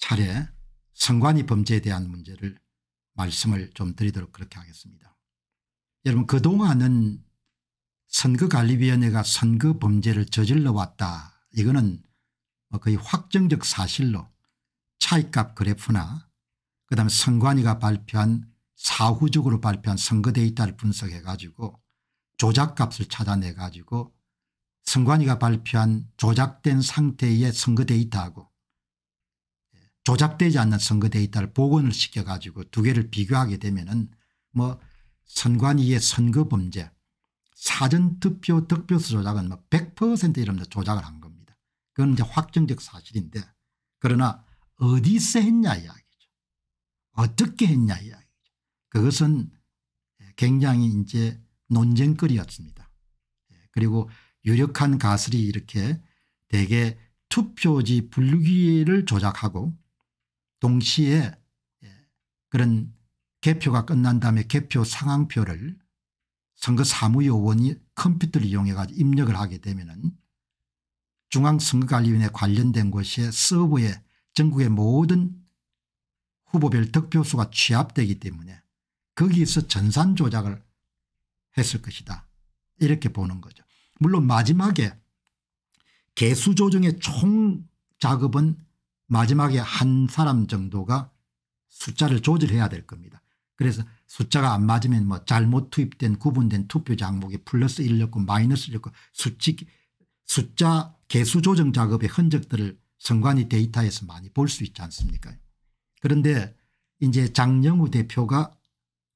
차례 성관이 범죄에 대한 문제를 말씀을 좀 드리도록 그렇게 하겠습니다. 여러분 그동안은 선거관리위원회가 선거 범죄를 저질러 왔다. 이거는 뭐 거의 확정적 사실로 차익값 그래프나 그다음 선관위가 발표한 사후적으로 발표한 선거 데이터를 분석해 가지고 조작값을 찾아내 가지고 선관위가 발표한 조작된 상태의 선거 데이터하고 조작되지 않는 선거 데이터를 복원을 시켜 가지고 두 개를 비교하게 되면은 뭐 선관위의 선거 범죄 사전투표 득표수 조작은 뭐100%이런면 조작을 한 겁니다. 그건 이제 확정적 사실인데 그러나 어디서 했냐 이야기죠. 어떻게 했냐 이야기죠. 그것은 굉장히 이제 논쟁거리였습니다. 그리고 유력한 가설이 이렇게 대개 투표지 분류기를 조작하고 동시에 예, 그런 개표가 끝난 다음에 개표 상황표를 선거 사무요원이 컴퓨터를 이용해 가지고 입력을 하게 되면은 중앙선거관리위원회 관련된 곳의 서버에 전국의 모든 후보별 득표수가 취합되기 때문에 거기서 전산 조작을 했을 것이다 이렇게 보는 거죠. 물론 마지막에 개수 조정의 총 작업은 마지막에 한 사람 정도가 숫자를 조절해야 될 겁니다. 그래서 숫자가 안 맞으면 뭐 잘못 투입된 구분된 투표자 목에 플러스 1 넣고 마이너스 넣고 수치 숫자 개수 조정 작업의 흔적들을 선관위 데이터에서 많이 볼 수 있지 않습니까 그런데 이제 장영우 대표가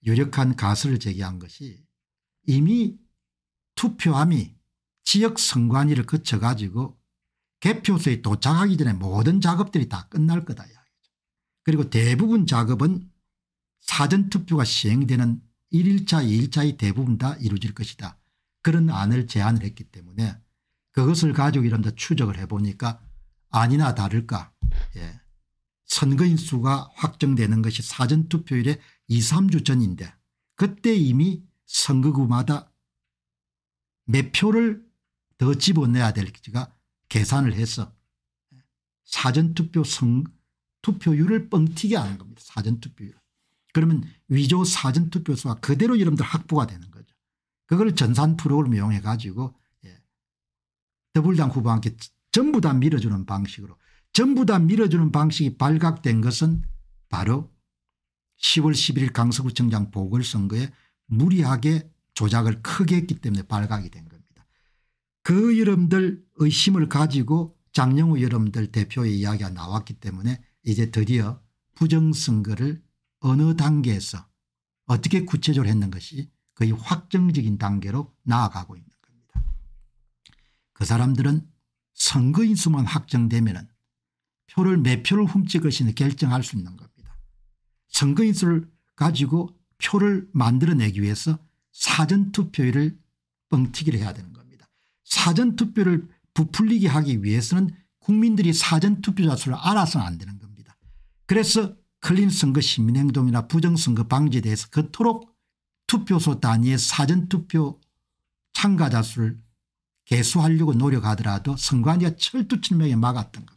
유력한 가설을 제기한 것이 이미 투표함이 지역 선관위를 거쳐 가지고 개표소에 도착하기 전에 모든 작업들이 다 끝날 거다 그리고 대부분 작업은 사전투표가 시행되는 1일차 2일차의 대부분 다 이루어질 것이다. 그런 안을 제안을 했기 때문에 그것을 가지고 이런다 추적을 해보니까 아니나 다를까 예. 선거인 수가 확정되는 것이 사전투표일에 2, 3주 전인데 그때 이미 선거구마다 몇 표를 더 집어내야 될지가 계산을 해서 사전투표 성, 투표율을 뻥튀기 하는 겁니다. 사전투표율. 그러면 위조 사전투표수가 그대로 여러분들 확보가 되는 거죠. 그걸 전산 프로그램 이용해 가지고 예. 더불당 후보와 함 전부 다 밀어주는 방식으로 전부 다 밀어주는 방식이 발각된 것은 바로 10월 11일 강서구청장 보궐선거에 무리하게 조작을 크게 했기 때문에 발각이 된 거예요. 그 여러분들 의심을 가지고 장영우 여러분들 대표의 이야기가 나왔기 때문에 이제 드디어 부정선거를 어느 단계에서 어떻게 구체적으로 했는 것이 거의 확정적인 단계로 나아가고 있는 겁니다. 그 사람들은 선거인 수만 확정되면 표를 몇 표를 훔칠 것인지 결정할 수 있는 겁니다. 선거인 수를 가지고 표를 만들어내기 위해서 사전투표을 뻥튀기를 해야 되는 사전투표를 부풀리게 하기 위해서는 국민들이 사전투표자 수를 알아서는 안 되는 겁니다. 그래서 클린 선거 시민행동이나 부정선거 방지에 대해서 그토록 투표소 단위의 사전투표 참가자 수를 개수하려고 노력하더라도 선관위가 철두철미에 막았던 겁니다.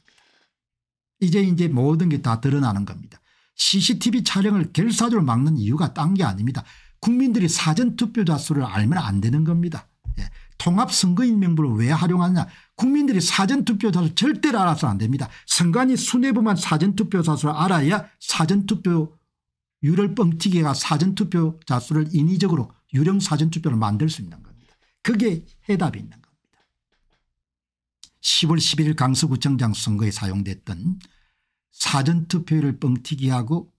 이제 이제 모든 게 다 드러나는 겁니다. CCTV 촬영을 결사적으로 막는 이유가 딴 게 아닙니다. 국민들이 사전투표자 수를 알면 안 되는 겁니다. 예. 통합선거인명부를 왜 활용하느냐 국민들이 사전투표자수 절대로 알아서안 됩니다. 선관위 수뇌부만 사전투표자수를 알아야 사전투표율을 뻥튀기가 사전투표자수를 인위적으로 유령 사전투표를 만들 수 있는 겁니다. 그게 해답이 있는 겁니다. 10월 11일 강서구청장 선거에 사용됐던 사전투표율을 뻥튀기하고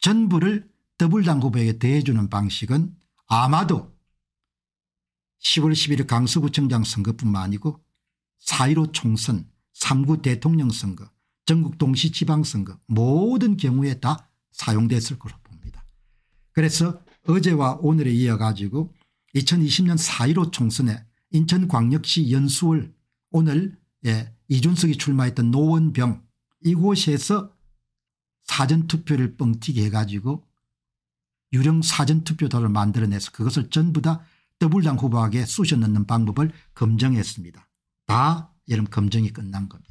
전부를 더블당 후보에게 대해주는 방식은 아마도 10월 11일 강서구청장 선거뿐만 아니고 4.15 총선 3구 대통령 선거 전국 동시 지방선거 모든 경우에 다 사용됐을 거로 봅니다. 그래서 어제와 오늘에 이어가지고 2020년 4.15 총선에 인천광역시 연수월 오늘 예, 이준석이 출마했던 노원병 이곳에서 사전투표를 뻥튀기 해가지고 유령 사전투표도를 만들어내서 그것을 전부 다 더불당 후보에게 쑤셔 넣는 방법을 검증했습니다. 다 여름 검증이 끝난 겁니다.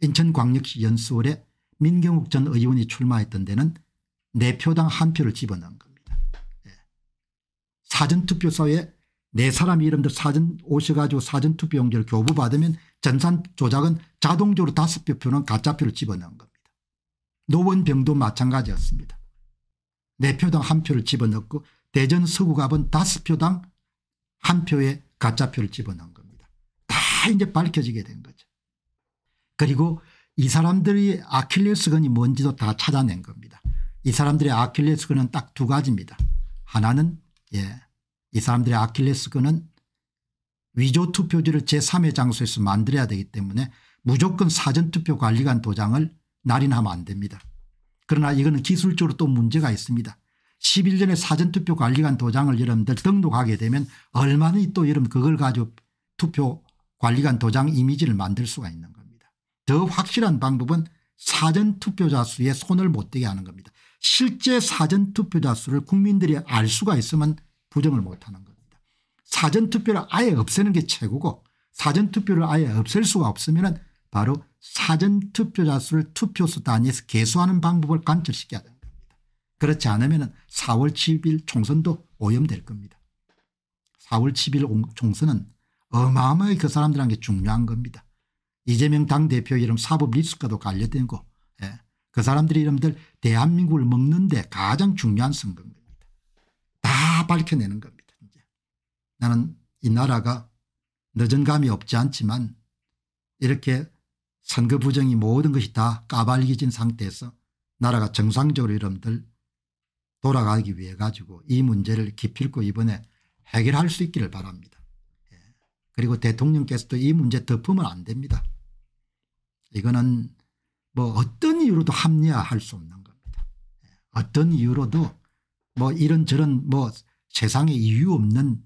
인천광역시 연수원에 민경욱 전 의원이 출마했던 데는 내 네 표당 한 표를 집어넣은 겁니다. 예. 사전투표소에 네 사람 이름들 사전 오셔가지고 사전투표 용지를 교부받으면 전산 조작은 자동적으로 다섯 표 표는 가짜표를 집어넣은 겁니다. 노원병도 마찬가지였습니다. 네 표당 한 표를 집어넣고 대전 서구갑은 다섯 표당 한표에 가짜표를 집어넣은 겁니다. 다 이제 밝혀지게 된 거죠. 그리고 이 사람들의 아킬레스건이 뭔지도 다 찾아낸 겁니다. 이 사람들의 아킬레스건은 딱 두 가지입니다. 하나는 예, 이 사람들의 아킬레스건은 위조투표지를 제3의 장소에서 만들어야 되기 때문에 무조건 사전투표 관리관 도장을 날인하면 안 됩니다. 그러나 이거는 기술적으로 또 문제가 있습니다. 11년에 사전투표 관리관 도장을 여러분들 등록하게 되면 얼마든지 또 여러분 그걸 가지고 투표 관리관 도장 이미지를 만들 수가 있는 겁니다. 더 확실한 방법은 사전투표자 수에 손을 못 대게 하는 겁니다. 실제 사전투표자 수를 국민들이 알 수가 있으면 부정을 못하는 겁니다. 사전투표를 아예 없애는 게 최고고 사전투표를 아예 없앨 수가 없으면 바로 사전투표자 수를 투표수 단위에서 개수하는 방법을 관철시켜야 됩니다. 그렇지 않으면 4월 7일 총선도 오염될 겁니다. 4월 7일 총선은 어마어마하게 그 사람들한테 중요한 겁니다. 이재명 당대표 이름 사법 리스크도 관련되고 예. 그 사람들의 이름들 대한민국을 먹는데 가장 중요한 선거인 겁니다. 다 밝혀내는 겁니다. 이제. 나는 이 나라가 늦은 감이 없지 않지만 이렇게 선거 부정이 모든 것이 다 까발려진 상태에서 나라가 정상적으로 이름들 돌아가기 위해 가지고 이 문제를 기필코 이번에 해결할 수 있기를 바랍니다. 예. 그리고 대통령께서도 이 문제 덮으면 안 됩니다. 이거는 뭐 어떤 이유로도 합리화할 수 없는 겁니다. 예. 어떤 이유로도 뭐 이런저런 뭐 세상에 이유 없는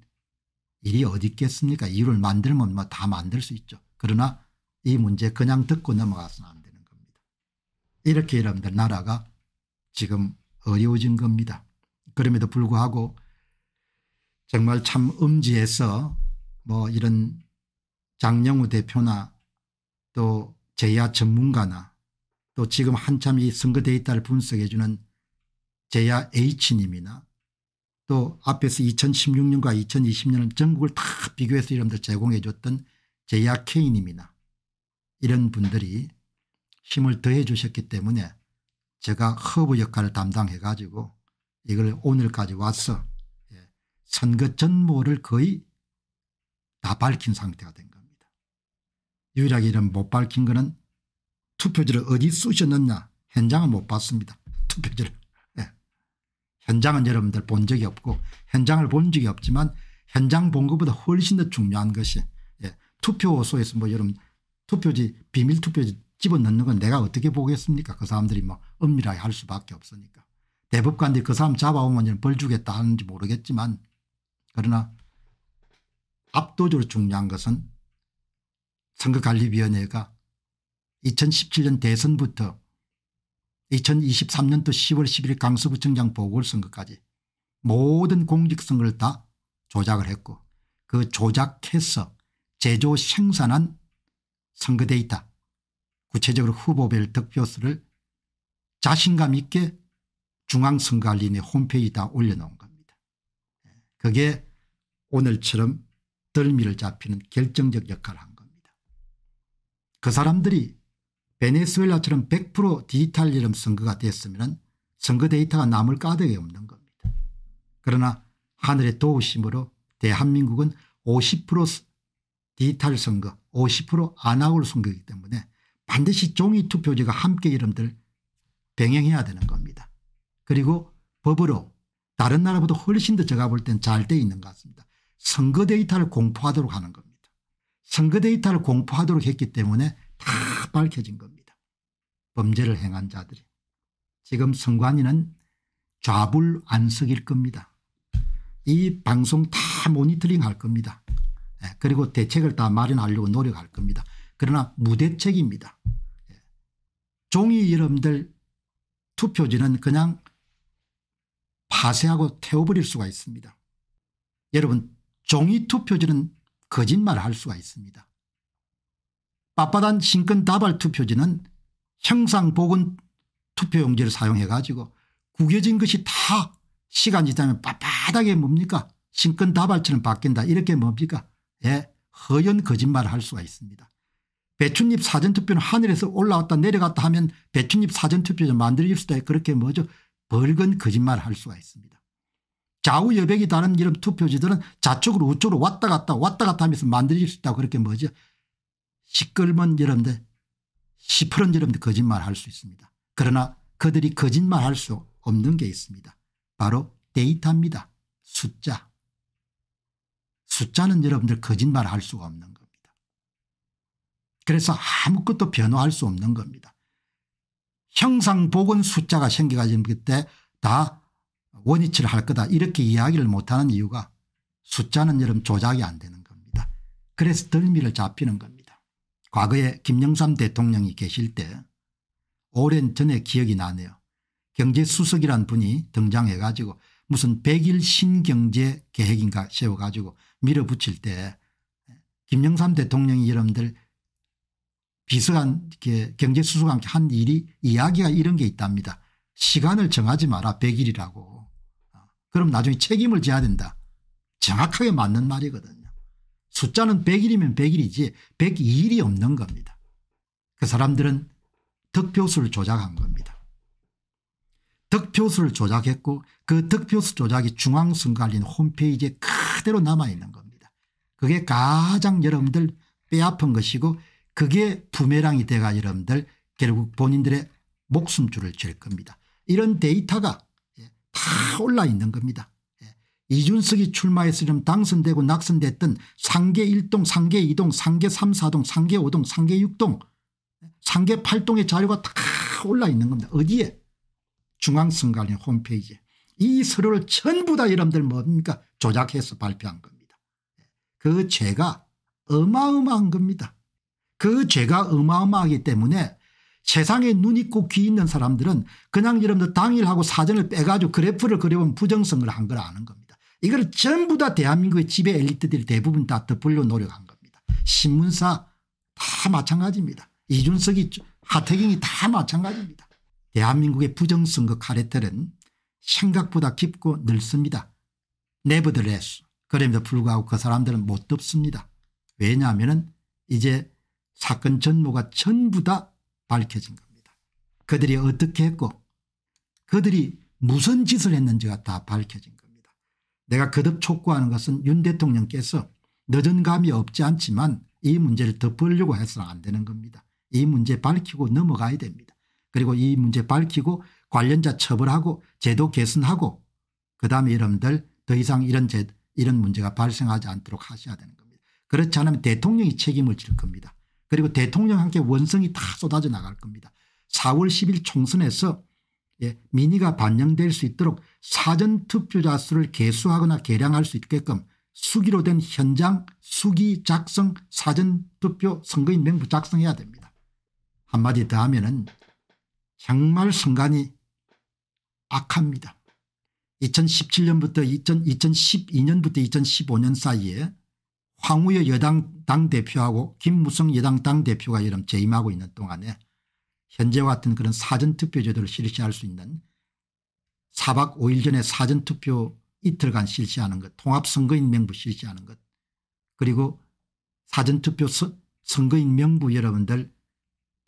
일이 어디 있겠습니까 이유를 만들면 뭐 다 만들 수 있죠. 그러나 이 문제 그냥 듣고 넘어가서는 안 되는 겁니다. 이렇게 여러분들 나라가 지금 어려워진 겁니다. 그럼에도 불구하고 정말 참 음지에서 뭐 이런 장영우 대표나 또 제야 전문가나 또 지금 한참 이 선거 데이터를 분석해 주는 제야 H님이나 또 앞에서 2016년과 2020년을 전국을 다 비교해서 여러분들 제공해 줬던 제야 K님이나 이런 분들이 힘을 더해 주셨기 때문에 제가 허브 역할을 담당해 가지고 이걸 오늘까지 와서 예, 선거 전모를 거의 다 밝힌 상태가 된 겁니다. 유일하게 이런 못 밝힌 거는 투표지를 어디 쓰셨느냐 현장은 못 봤습니다. 투표지를. 예. 현장은 여러분들 본 적이 없고 현장을 본 적이 없지만 현장 본 것보다 훨씬 더 중요한 것이 예. 투표소에서 뭐 여러분 투표지 비밀 투표지 집어넣는 건 내가 어떻게 보겠습니까 그 사람들이 뭐 엄밀하게 할 수밖에 없으니까 대법관들이 그 사람 잡아오면 벌 주겠다 하는지 모르겠지만 그러나 압도적으로 중요한 것은 선거관리위원회가 2017년 대선부터 2023년도 10월 11일 강서구청장 보궐선거까지 모든 공직선거를 다 조작을 했고 그 조작해서 제조 생산한 선거 데이터 구체적으로 후보별 득표수를 자신감 있게 중앙선관인의 홈페이지에다 올려놓은 겁니다. 그게 오늘처럼 덜미를 잡히는 결정적 역할을 한 겁니다. 그 사람들이 베네수엘라처럼 100% 디지털 이름 선거가 됐으면 선거 데이터가 남을 까닭이 없는 겁니다. 그러나 하늘의 도우심으로 대한민국은 50% 디지털 선거 50% 아나골 선거이기 때문에 반드시 종이 투표지가 함께 이름들 병행해야 되는 겁니다. 그리고 법으로 다른 나라보다 훨씬 더 제가 볼 땐잘 돼 있는 것 같습니다. 선거 데이터를 공포하도록 하는 겁니다. 선거 데이터를 공포하도록 했기 때문에 다 밝혀진 겁니다. 범죄를 행한 자들이. 지금 선관위는 좌불 안석일 겁니다. 이 방송 다 모니터링 할 겁니다. 예, 그리고 대책을 다 마련하려고 노력할 겁니다. 그러나 무대책입니다. 종이 여러분들 투표지는 그냥 파쇄하고 태워버릴 수가 있습니다. 여러분 종이 투표지는 거짓말을 할 수가 있습니다. 빳빳한 신권 다발 투표지는 형상복은 투표용지를 사용해 가지고 구겨진 것이 다 시간이 지나면 빳빳하게 뭡니까 신권 다발처럼 바뀐다 이렇게 뭡니까 예, 허연 거짓말을 할 수가 있습니다. 배춧잎 사전투표는 하늘에서 올라왔다 내려갔다 하면 배춧잎 사전투표를 만들어집시다 그렇게 뭐죠 벌건 거짓말을 할 수가 있습니다. 좌우 여백이 다른 이런 투표지들은 좌측으로 우측으로 왔다 갔다 왔다 갔다 하면서 만들어질 수다 그렇게 뭐죠 시끌먼 여러분들 시퍼런 여러분들 거짓말 할 수 있습니다. 그러나 그들이 거짓말 할 수 없는 게 있습니다. 바로 데이터입니다. 숫자. 숫자는 여러분들 거짓말 할 수가 없는 거 그래서 아무것도 변화할 수 없는 겁니다. 형상복원 숫자가 생겨가지고 그때 다 원위치를 할 거다 이렇게 이야기를 못하는 이유가 숫자는 여름 조작이 안 되는 겁니다. 그래서 덜미를 잡히는 겁니다. 과거에 김영삼 대통령이 계실 때 오랜 전에 기억이 나네요. 경제수석이란 분이 등장해 가지고 무슨 100일 신경제 계획인가 세워 가지고 밀어붙일 때 김영삼 대통령이 여러분들 비서관 경제수석과 함께 한 일이 이야기가 이런 게 있답니다. 시간을 정하지 마라 100일이라고. 아, 그럼 나중에 책임을 져야 된다. 정확하게 맞는 말이거든요. 숫자는 100일이면 100일이지 102일이 없는 겁니다. 그 사람들은 득표수를 조작한 겁니다. 득표수를 조작했고 그 득표수 조작이 중앙선관리원 홈페이지에 그대로 남아있는 겁니다. 그게 가장 여러분들 뼈아픈 것이고 그게 부메랑이 돼가 여러분들 결국 본인들의 목숨줄을 질 겁니다. 이런 데이터가 예, 다 올라 있는 겁니다. 예, 이준석이 출마해서 좀 당선되고 낙선됐던 상계 1동 상계 2동 상계 3 4동 상계 5동 상계 6동 상계 8동의 자료가 다 올라 있는 겁니다. 어디에 중앙선관위 홈페이지에 이 서류를 전부 다 여러분들 뭡니까 조작해서 발표한 겁니다. 예, 그 죄가 어마어마한 겁니다. 그 죄가 어마어마하기 때문에 세상에 눈 있고 귀 있는 사람들은 그냥 여러분들 당일하고 사전을 빼가지고 그래프를 그려보면 부정성을 한 걸 아는 겁니다. 이걸 전부 다 대한민국의 지배 엘리트들이 대부분 다 덮으려 노력한 겁니다. 신문사 다 마찬가지입니다. 이준석이 하태경이 다 마찬가지입니다. 대한민국의 부정선거 카레텔은 생각보다 깊고 넓습니다. 네버들레스 그럼에도 불구하고 그 사람들은 못 덮습니다. 왜냐하면 이제 사건 전모가 전부 다 밝혀진 겁니다. 그들이 어떻게 했고 그들이 무슨 짓을 했는지가 다 밝혀진 겁니다. 내가 거듭 촉구하는 것은 윤 대통령께서 늦은 감이 없지 않지만 이 문제를 덮으려고 해서는 안 되는 겁니다. 이 문제 밝히고 넘어가야 됩니다. 그리고 이 문제 밝히고 관련자 처벌하고 제도 개선하고 그다음에 여러분들 더 이상 이런 제, 이런 문제가 발생하지 않도록 하셔야 되는 겁니다. 그렇지 않으면 대통령이 책임을 질 겁니다. 그리고 대통령 함께 원성이 다 쏟아져 나갈 겁니다. 4월 10일 총선에서 예, 민의가 반영될 수 있도록 사전투표자 수를 개수하거나 개량할 수 있게끔 수기로 된 현장 수기 작성 사전투표 선거인 명부 작성해야 됩니다. 한마디 더 하면 은 정말 순간이 악합니다. 2017년부터 2000, 2012년부터 2015년 사이에 황우여 여당 당대표하고 김무성 여당 당대표가 여름 재임하고 있는 동안에 현재와 같은 그런 사전투표제도를 실시할 수 있는 4박 5일 전에 사전투표 이틀간 실시하는 것 통합선거인 명부 실시하는 것 그리고 사전투표 선거인 명부 여러분들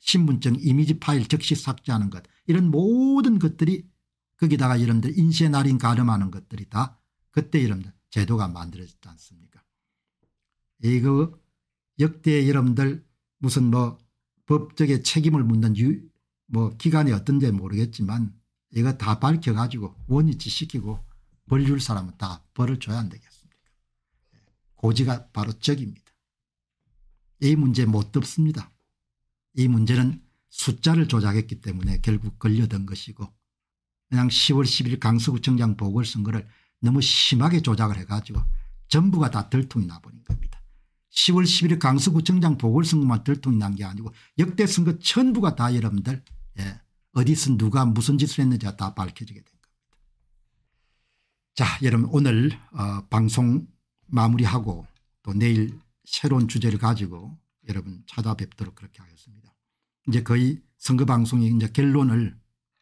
신분증 이미지 파일 즉시 삭제하는 것 이런 모든 것들이 거기다가 여러분들 인쇄 날인 가름하는 것들이 다 그때 여러분들 제도가 만들어졌지 않습니까 이거 역대 여러분들 무슨 뭐 법적의 책임을 묻는 유, 뭐 기관이 어떤지 모르겠지만 이거 다 밝혀가지고 원위치 시키고 벌 줄 사람은 다 벌을 줘야 안 되겠습니까 예, 고지가 바로 적입니다. 이 문제 못 덮습니다. 이 문제는 숫자를 조작했기 때문에 결국 걸려든 것이고 그냥 10월 10일 강서구청장 보궐선거를 너무 심하게 조작을 해가지고 전부가 다 들통이 나버린 겁니다. 10월 11일 강서구청장 보궐선거만 들통이 난 게 아니고 역대 선거 전부가 다 여러분들 예. 어디서 누가 무슨 짓을 했는지다 밝혀지게 된 겁니다. 자 여러분 오늘 어, 방송 마무리하고 또 내일 새로운 주제를 가지고 여러분 찾아뵙도록 그렇게 하겠습니다. 이제 거의 선거 방송이 이제 결론을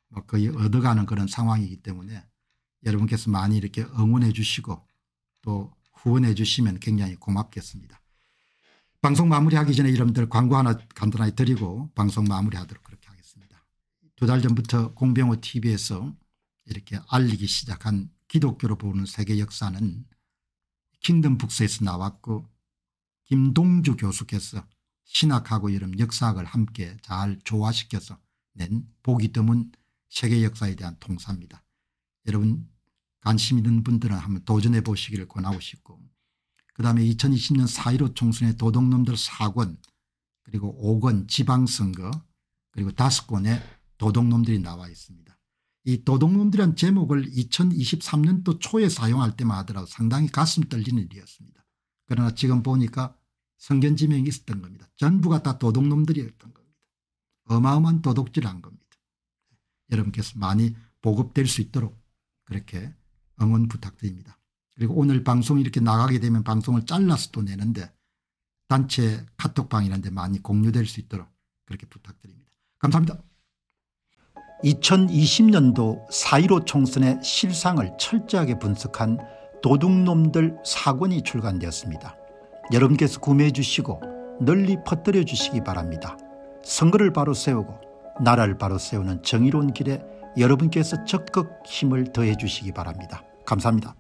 뭐 거의 얻어가는 그런 상황이기 때문에 여러분께서 많이 이렇게 응원해 주시고 또 후원해 주시면 굉장히 고맙겠습니다. 방송 마무리하기 전에 여러분들 광고 하나 간단하게 드리고 방송 마무리하도록 그렇게 하겠습니다. 두 달 전부터 공병호 tv에서 이렇게 알리기 시작한 기독교로 보는 세계 역사는 킹덤 북스에서 나왔고 김동주 교수께서 신학하고 이런 역사학을 함께 잘 조화시켜서 낸 보기 드문 세계 역사에 대한 통사입니다. 여러분 관심 있는 분들은 한번 도전해 보시기를 권하고 싶고 그다음에 2020년 4.15총선에 도둑놈들 4권 그리고 5권 지방선거 그리고 5권에 도둑놈들이 나와 있습니다. 이 도둑놈들이란 제목을 2023년도 초에 사용할 때만 하더라도 상당히 가슴 떨리는 일이었습니다. 그러나 지금 보니까 성견지명이 있었던 겁니다. 전부가 다 도둑놈들이었던 겁니다. 어마어마한 도둑질한 겁니다. 여러분께서 많이 보급될 수 있도록 그렇게 응원 부탁드립니다. 그리고 오늘 방송이 이렇게 나가게 되면 방송을 잘라서 또 내는데 단체 카톡방이라는 데 많이 공유될 수 있도록 그렇게 부탁드립니다. 감사합니다. 2020년도 4.15 총선의 실상을 철저하게 분석한 도둑놈들 사권이 출간되었습니다. 여러분께서 구매해 주시고 널리 퍼뜨려 주시기 바랍니다. 선거를 바로 세우고 나라를 바로 세우는 정의로운 길에 여러분께서 적극 힘을 더해 주시기 바랍니다. 감사합니다.